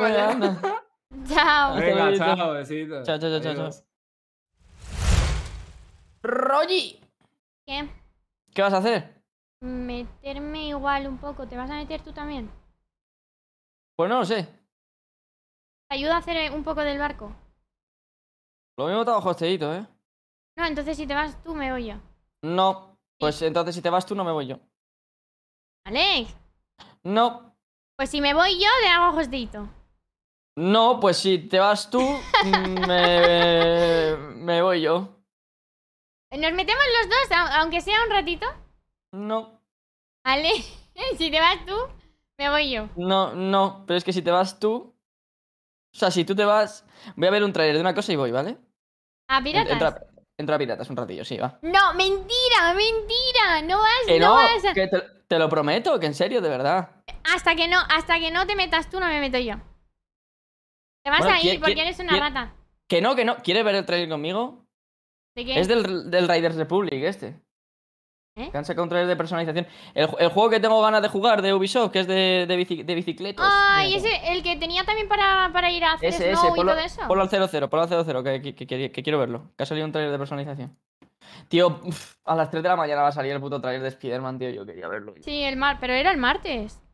Chao. chao, Chao, chao, chao, ¿Qué? ¿Qué vas a hacer? Meterme igual un poco. ¿Te vas a meter tú también? Pues no lo sé. Te ayuda a hacer un poco del barco. Lo mismo te hago hosteíto, ¿eh? No, entonces si te vas tú me voy yo. No. Pues entonces si te vas tú no me voy yo. Alex. No. Pues si me voy yo, te hago hosteíto. No, pues si te vas tú, me, voy yo. ¿Nos metemos los dos, aunque sea un ratito? No. Vale, si te vas tú, me voy yo. No, no, pero es que si te vas tú... O sea, si tú te vas... Voy a ver un trailer de una cosa y voy, ¿vale? ¿A piratas? Entra, a piratas un ratillo, sí, va. No, mentira, mentira, no vas, no, a... te, te lo prometo, que en serio, de verdad. Hasta que no, hasta que no te metas tú, no me meto yo. Te vas a ir porque eres una rata. Que no, que no. ¿Quieres ver el trailer conmigo? ¿De qué? Es del, del Riders Republic este. ¿Eh? ¿Cansa han trailer de personalización. El, el, juego que tengo ganas de jugar de Ubisoft, que es de, de, bicicletas. Ah, y ese, el que tenía también para, para ir a hacer ese, snow y todo eso. Ponlo al 00, ponlo al 00, que, que, quiero verlo. Que ha salido un trailer de personalización. Tío, a las 3 de la mañana va a salir el puto trailer de Spider-Man, tío. Yo quería verlo. Sí, el mar, pero era el martes.